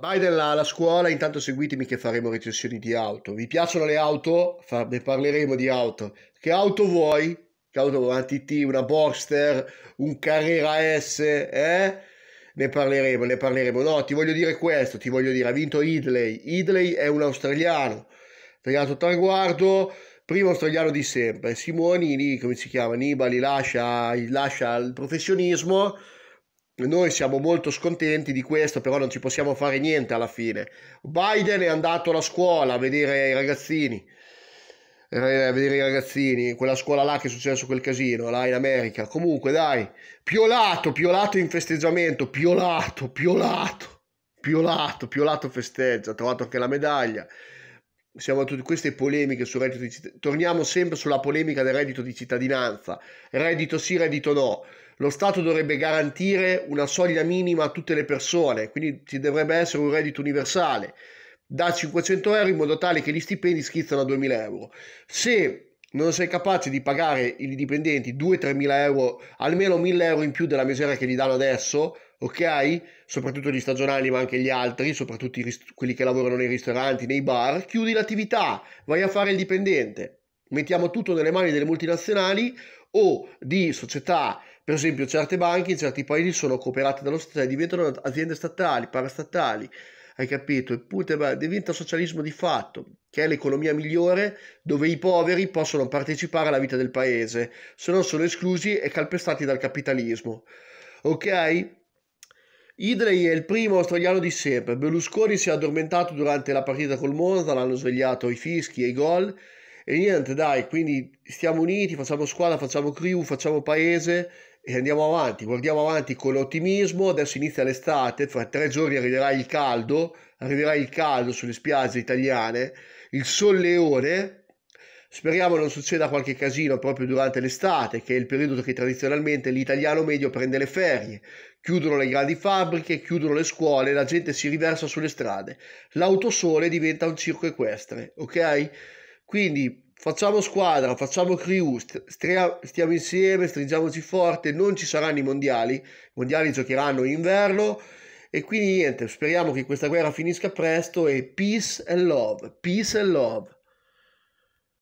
Biden alla scuola, intanto seguitemi che faremo recensioni di auto. Vi piacciono le auto? Fa- ne parleremo di auto. Che auto vuoi? Che auto vuoi? Una TT, una Boxster, un Carrera S? Eh? Ne parleremo, ne parleremo. No, ti voglio dire questo, ti voglio dire, ha vinto Idley. Idley è un australiano, tagliato traguardo, primo australiano di sempre. Simoni, come si chiama? Nibali lascia, lascia il professionismo noi siamo molto scontenti di questo, però non ci possiamo fare niente alla fine. Biden è andato alla scuola a vedere i ragazzini, a vedere i ragazzini, quella scuola là che è successo quel casino, là in America. Comunque, dai, piolato, piolato in festeggiamento, piolato, piolato, piolato, piolato festeggia, ha trovato anche la medaglia. Siamo a tutte queste polemiche sul reddito di cittadinanza. Torniamo sempre sulla polemica del reddito di cittadinanza. Reddito sì, reddito no lo Stato dovrebbe garantire una soglia minima a tutte le persone, quindi ci dovrebbe essere un reddito universale da 500 euro in modo tale che gli stipendi schizzano a 2000 euro. Se non sei capace di pagare i dipendenti 2-3 mila euro, almeno 1000 euro in più della miseria che gli danno adesso, ok? Soprattutto gli stagionali, ma anche gli altri, soprattutto rist- quelli che lavorano nei ristoranti, nei bar, chiudi l'attività, vai a fare il dipendente. Mettiamo tutto nelle mani delle multinazionali o di società per esempio, certe banche in certi paesi sono cooperate dallo Stato, cioè diventano aziende statali, parastatali, hai capito? Eppure diventa socialismo di fatto, che è l'economia migliore dove i poveri possono partecipare alla vita del paese, se non sono esclusi e calpestati dal capitalismo. Ok? Idley è il primo australiano di sempre. Berlusconi si è addormentato durante la partita col Monza, l'hanno svegliato i fischi e i gol. E niente, dai, quindi stiamo uniti, facciamo squadra, facciamo crew, facciamo paese e andiamo avanti, guardiamo avanti con ottimismo, adesso inizia l'estate, fra tre giorni arriverà il caldo, arriverà il caldo sulle spiagge italiane, il solleone, speriamo non succeda qualche casino proprio durante l'estate, che è il periodo che tradizionalmente l'italiano medio prende le ferie, chiudono le grandi fabbriche, chiudono le scuole, la gente si riversa sulle strade, l'autosole diventa un circo equestre, ok? Quindi facciamo squadra, facciamo crew, stiamo insieme, stringiamoci forte, non ci saranno i mondiali, i mondiali giocheranno in inverno e quindi niente, speriamo che questa guerra finisca presto e peace and love, peace and love.